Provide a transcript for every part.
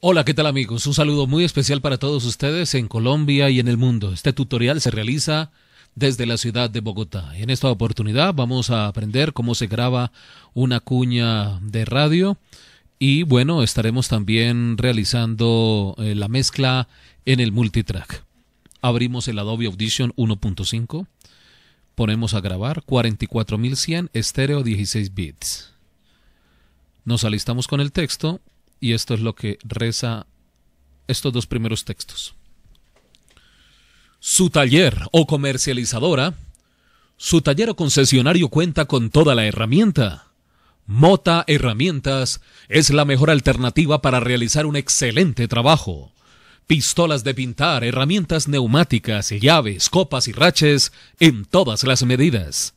Hola, ¿qué tal amigos? Un saludo muy especial para todos ustedes en Colombia y en el mundo. Este tutorial se realiza desde la ciudad de Bogotá. En esta oportunidad vamos a aprender cómo se graba una cuña de radio y bueno, estaremos también realizando eh, la mezcla en el multitrack. Abrimos el Adobe Audition 1.5, ponemos a grabar 44100 estéreo 16 bits. Nos alistamos con el texto y esto es lo que reza estos dos primeros textos. Su taller o oh comercializadora, su taller o concesionario cuenta con toda la herramienta. Mota Herramientas es la mejor alternativa para realizar un excelente trabajo. Pistolas de pintar, herramientas neumáticas, llaves, copas y raches en todas las medidas.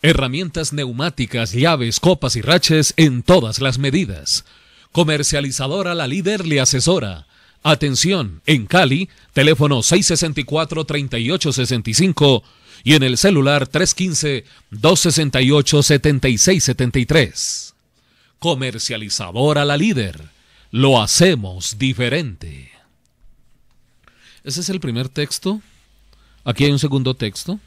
Herramientas neumáticas, llaves, copas y raches en todas las medidas. Comercializadora La Líder le asesora. Atención, en Cali, teléfono 664-3865 y en el celular 315-268-7673. Comercializadora La Líder. Lo hacemos diferente. Ese es el primer texto. Aquí hay un segundo texto.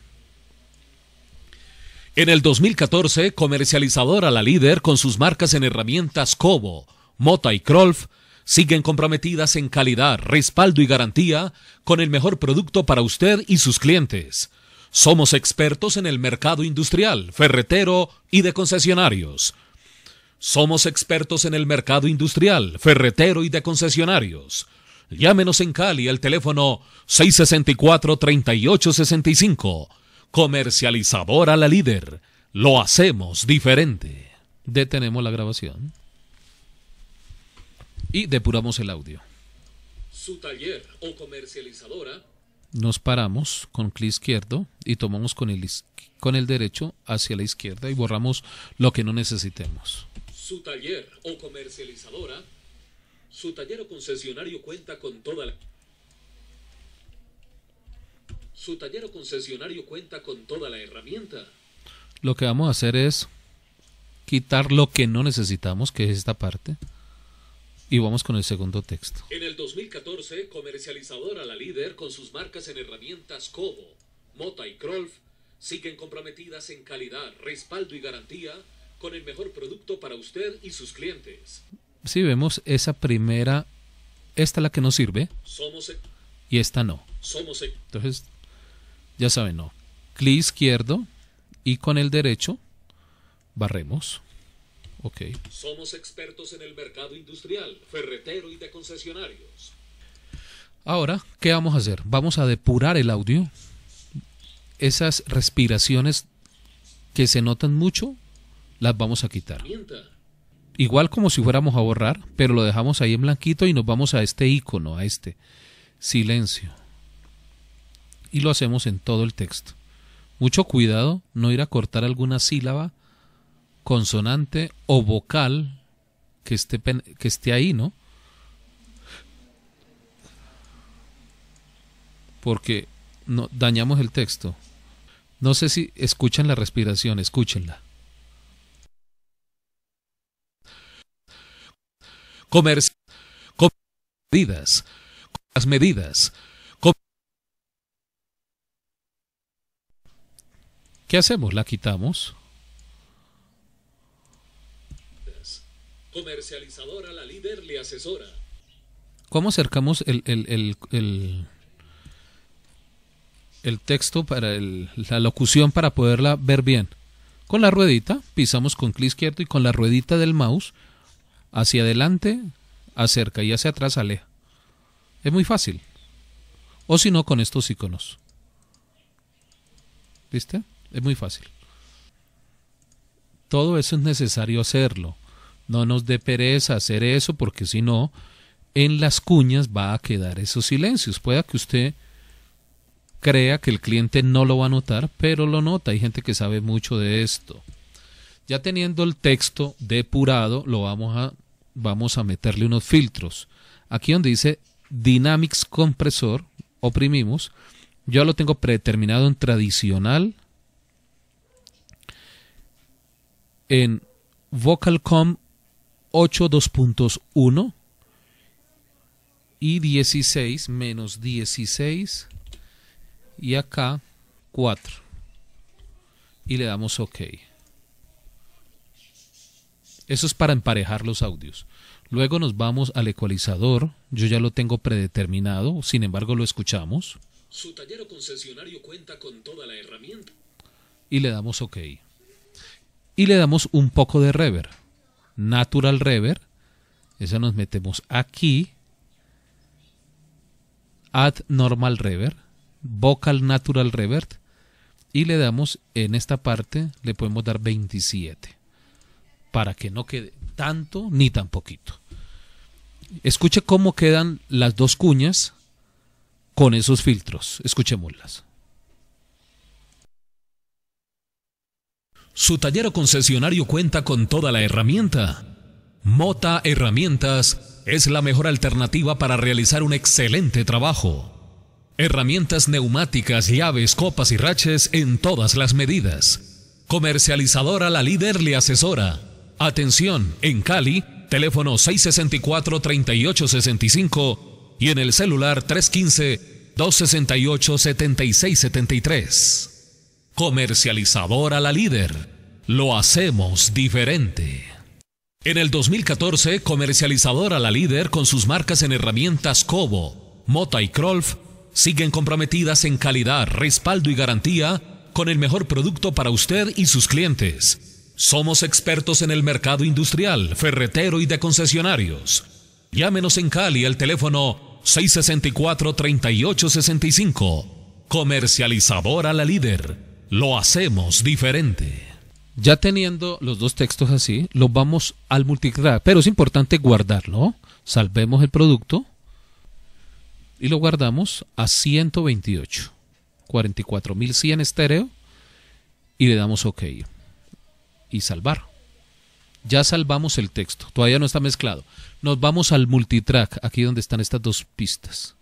En el 2014, comercializadora La Líder con sus marcas en herramientas Cobo, Mota y Krolf siguen comprometidas en calidad, respaldo y garantía con el mejor producto para usted y sus clientes. Somos expertos en el mercado industrial, ferretero y de concesionarios. Somos expertos en el mercado industrial, ferretero y de concesionarios. Llámenos en Cali al teléfono 664 3865 Comercializadora La Líder. Lo hacemos diferente. Detenemos la grabación. Y depuramos el audio. Su taller o comercializadora. Nos paramos con clic izquierdo y tomamos con el, con el derecho hacia la izquierda y borramos lo que no necesitemos. Su taller o comercializadora. Su taller o concesionario cuenta con toda la... Su taller o concesionario cuenta con toda la herramienta. Lo que vamos a hacer es quitar lo que no necesitamos, que es esta parte. Y vamos con el segundo texto. En el 2014, comercializadora La Líder con sus marcas en herramientas Cobo, Mota y Krolf siguen comprometidas en calidad, respaldo y garantía con el mejor producto para usted y sus clientes. Si vemos esa primera, esta es la que nos sirve Somos e- y esta no. Somos e- Entonces ya saben, no. Clic izquierdo y con el derecho barremos. Ok. Somos expertos en el mercado industrial, ferretero y de concesionarios. Ahora, ¿qué vamos a hacer? Vamos a depurar el audio. Esas respiraciones que se notan mucho, las vamos a quitar. Igual como si fuéramos a borrar, pero lo dejamos ahí en blanquito y nos vamos a este icono, a este silencio y lo hacemos en todo el texto. Mucho cuidado no ir a cortar alguna sílaba, consonante o vocal que esté, que esté ahí, ¿no? Porque no, dañamos el texto. No sé si escuchan la respiración, escúchenla. comers medidas. Las medidas. ¿Qué hacemos? ¿La quitamos? Comercializadora, la líder le asesora. ¿Cómo acercamos el, el, texto para la locución para poderla ver bien? Con la ruedita, pisamos con clic izquierdo y con la ruedita del mouse, hacia adelante, acerca y hacia atrás, aleja. Es muy fácil. O si no, con estos iconos. ¿Viste? Es muy fácil. Todo eso es necesario hacerlo. No nos dé pereza hacer eso porque si no, en las cuñas va a quedar esos silencios. Pueda que usted crea que el cliente no lo va a notar, pero lo nota. Hay gente que sabe mucho de esto. Ya teniendo el texto depurado, lo vamos a, vamos a meterle unos filtros. Aquí donde dice Dynamics Compressor, oprimimos. Yo lo tengo predeterminado en tradicional en VocalCom 8.2.1 y 16 menos 16 y acá 4 y le damos OK. Eso es para emparejar los audios. Luego nos vamos al ecualizador. Yo ya lo tengo predeterminado, sin embargo lo escuchamos. Su taller concesionario cuenta con toda la herramienta. Y le damos OK y le damos un poco de reverb. Natural reverb. Eso nos metemos aquí. Add normal reverb. Vocal natural reverb. Y le damos en esta parte, le podemos dar 27. Para que no quede tanto ni tan poquito. Escuche cómo quedan las dos cuñas con esos filtros. Escuchémoslas. Su taller concesionario cuenta con toda la herramienta. Mota Herramientas es la mejor alternativa para realizar un excelente trabajo. Herramientas neumáticas, llaves, copas y raches en todas las medidas. Comercializadora La Líder le asesora. Atención, en Cali, teléfono 664-3865 y en el celular 315-268-7673 a La Líder. Lo hacemos diferente. En el 2014, comercializador a La Líder con sus marcas en herramientas Cobo, Mota y Krolf siguen comprometidas en calidad, respaldo y garantía con el mejor producto para usted y sus clientes. Somos expertos en el mercado industrial, ferretero y de concesionarios. Llámenos en Cali al teléfono 664-3865. a La Líder lo hacemos diferente. Ya teniendo los dos textos así, los vamos al multitrack, pero es importante guardarlo. Salvemos el producto y lo guardamos a 128, 44.100 estéreo y le damos OK y salvar. Ya salvamos el texto, todavía no está mezclado. Nos vamos al multitrack, aquí donde están estas dos pistas.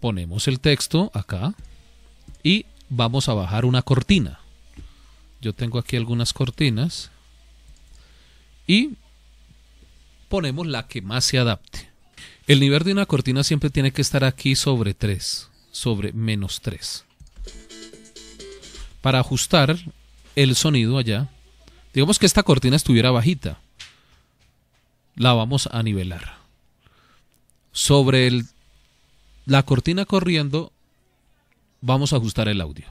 Ponemos el texto acá y vamos a bajar una cortina. Yo tengo aquí algunas cortinas y ponemos la que más se adapte. El nivel de una cortina siempre tiene que estar aquí sobre 3, sobre menos 3. Para ajustar el sonido allá, digamos que esta cortina estuviera bajita, la vamos a nivelar. Sobre el, la cortina corriendo vamos a ajustar el audio.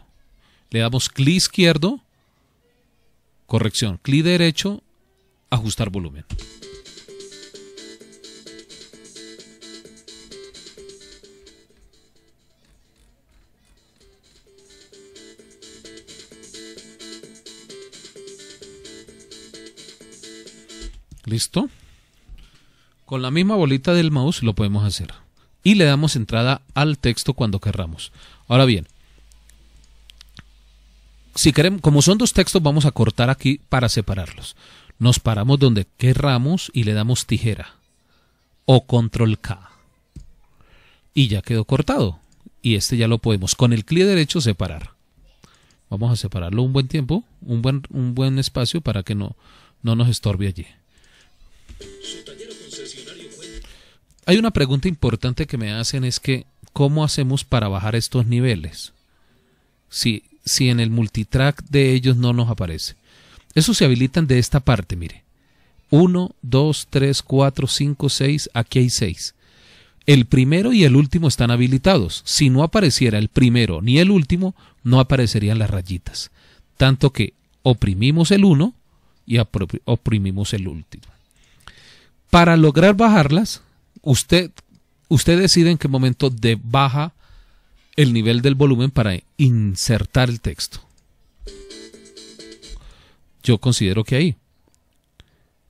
Le damos clic izquierdo, corrección, clic derecho, ajustar volumen. ¿Listo? Con la misma bolita del mouse lo podemos hacer y le damos entrada al texto cuando querramos. Ahora bien, si queremos, como son dos textos, vamos a cortar aquí para separarlos. Nos paramos donde querramos y le damos tijera o control K. Y ya quedó cortado. Y este ya lo podemos con el clic derecho separar. Vamos a separarlo un buen tiempo, un buen, un buen espacio para que no nos estorbe allí. Hay una pregunta importante que me hacen es que ¿cómo hacemos para bajar estos niveles? Si, si en el multitrack de ellos no nos aparece. Eso se habilitan de esta parte, mire. 1, 2, 3, 4, 5, 6, aquí hay 6. El primero y el último están habilitados. Si no apareciera el primero ni el último, no aparecerían las rayitas. Tanto que oprimimos el 1 y oprimimos el último. Para lograr bajarlas, usted, usted decide en qué momento de baja el nivel del volumen para insertar el texto. Yo considero que ahí.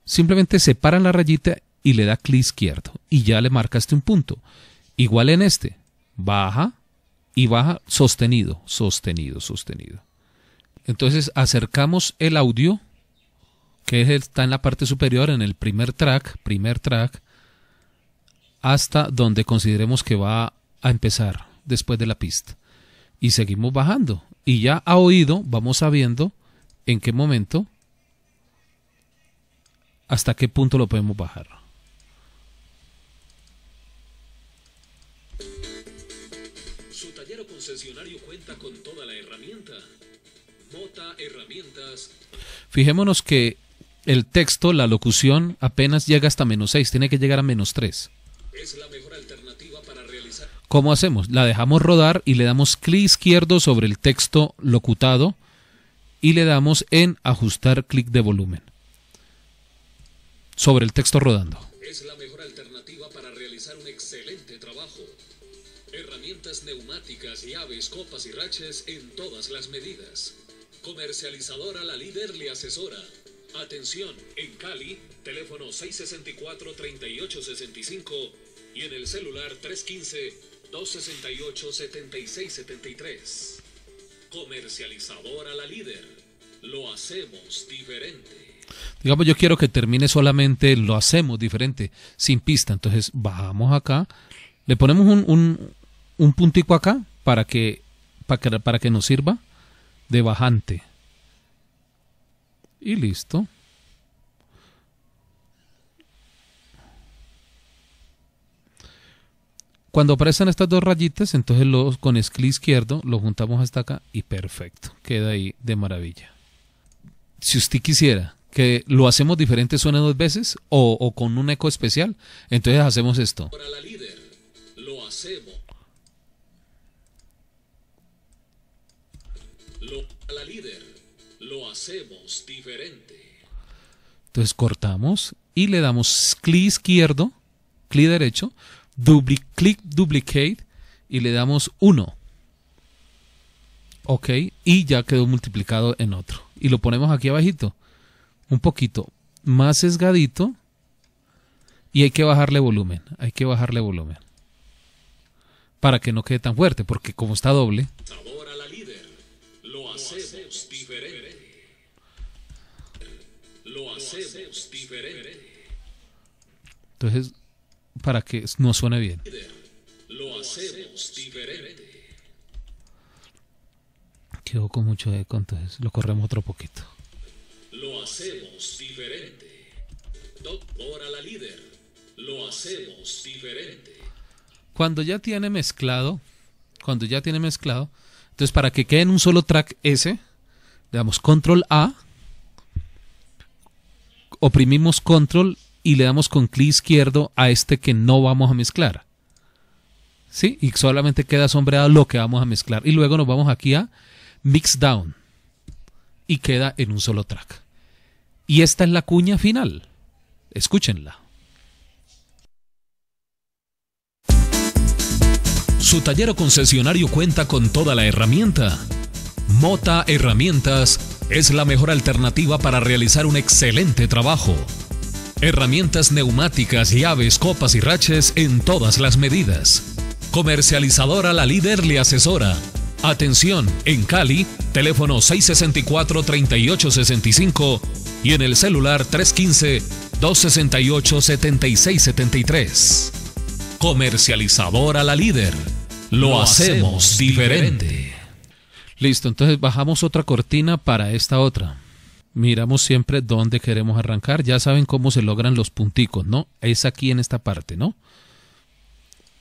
Simplemente separan la rayita y le da clic izquierdo y ya le marcaste un punto. Igual en este, baja y baja sostenido, sostenido, sostenido. Entonces acercamos el audio que está en la parte superior en el primer track, primer track, hasta donde consideremos que va a empezar después de la pista. Y seguimos bajando. Y ya ha oído vamos sabiendo en qué momento, hasta qué punto lo podemos bajar. Su cuenta con toda la herramienta. Fijémonos que el texto, la locución, apenas llega hasta menos 6, tiene que llegar a menos 3. Es la mejor alternativa para realizar. ¿Cómo hacemos? La dejamos rodar y le damos clic izquierdo sobre el texto locutado y le damos en ajustar clic de volumen sobre el texto rodando. Es la mejor alternativa para realizar un excelente trabajo. Herramientas neumáticas, llaves, copas y rachas en todas las medidas. Comercializadora La Líder le asesora. Atención, en Cali, teléfono 664-3865 y en el celular 315-268-7673. Comercializadora La Líder. Lo hacemos diferente. Digamos, yo quiero que termine solamente lo hacemos diferente, sin pista. Entonces bajamos acá, le ponemos un, un, un puntico acá para que, para, que, para que nos sirva de bajante. Y listo. Cuando aparecen estas dos rayitas, entonces con clic izquierdo lo juntamos hasta acá y perfecto, queda ahí de maravilla. Si usted quisiera que lo hacemos diferente suena dos veces o, con un eco especial, entonces hacemos esto. lo hacemos. hacemos diferente. Entonces cortamos y le damos clic izquierdo, clic derecho, click duplicate y le damos 1. Ok, y ya quedó multiplicado en otro. Y lo ponemos aquí abajito, un poquito más sesgadito. Y hay que bajarle volumen, hay que bajarle volumen. Para que no quede tan fuerte, porque como está doble... Entonces para que no suene bien. Lo Quedó con mucho eco, entonces lo corremos otro poquito. hacemos diferente. Cuando ya tiene mezclado, cuando ya tiene mezclado, entonces para que quede en un solo track S, le damos control A, oprimimos control y le damos con clic izquierdo a este que no vamos a mezclar. ¿Sí? Y solamente queda sombreado lo que vamos a mezclar. Y luego nos vamos aquí a Mix Down. Y queda en un solo track. Y esta es la cuña final. Escúchenla. Su taller concesionario cuenta con toda la herramienta. Mota Herramientas es la mejor alternativa para realizar un excelente trabajo Herramientas neumáticas, llaves, copas y raches en todas las medidas. Comercializadora La Líder le asesora. Atención, en Cali, teléfono 664-3865 y en el celular 315-268-7673. Comercializadora La Líder. Lo, hacemos, diferente. Listo, entonces bajamos otra cortina para esta otra miramos siempre dónde queremos arrancar. Ya saben cómo se logran los punticos, ¿no? Es aquí en esta parte, ¿no?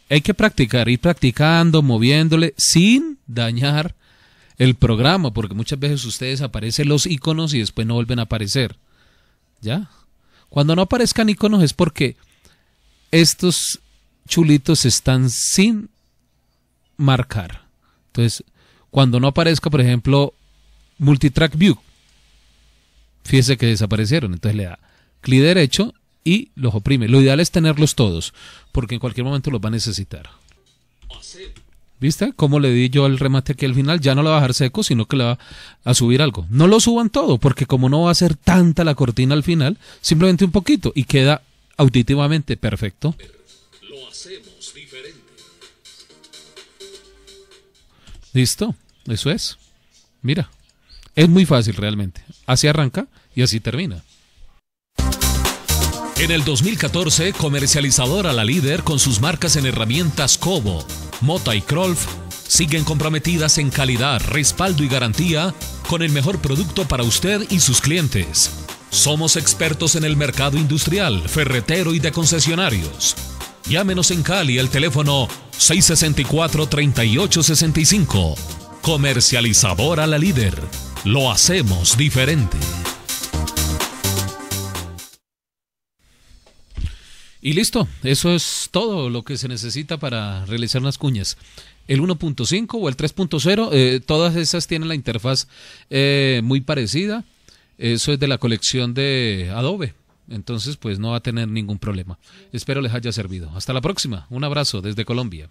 Hay que practicar, ir practicando, moviéndole, sin dañar el programa, porque muchas veces ustedes aparecen los iconos y después no vuelven a aparecer. ¿Ya? Cuando no aparezcan iconos es porque estos chulitos están sin marcar. Entonces, cuando no aparezca, por ejemplo, Multitrack View, Fíjese que desaparecieron, entonces le da clic derecho y los oprime. Lo ideal es tenerlos todos, porque en cualquier momento los va a necesitar. ¿Viste? Como le di yo al remate aquí al final, ya no la va a dejar seco, sino que le va a subir algo. No lo suban todo, porque como no va a ser tanta la cortina al final, simplemente un poquito y queda auditivamente perfecto. Lo hacemos diferente. Listo, eso es. Mira. Es muy fácil realmente. Así arranca y así termina. En el 2014, comercializadora La Líder con sus marcas en herramientas Cobo, Mota y Krolf, siguen comprometidas en calidad, respaldo y garantía con el mejor producto para usted y sus clientes. Somos expertos en el mercado industrial, ferretero y de concesionarios. Llámenos en Cali al teléfono 664-3865. Comercializadora La Líder lo hacemos diferente. Y listo, eso es todo lo que se necesita para realizar unas cuñas. El 1.5 o el 3.0, eh, todas esas tienen la interfaz eh, muy parecida. Eso es de la colección de Adobe. Entonces, pues no va a tener ningún problema. Espero les haya servido. Hasta la próxima. Un abrazo desde Colombia.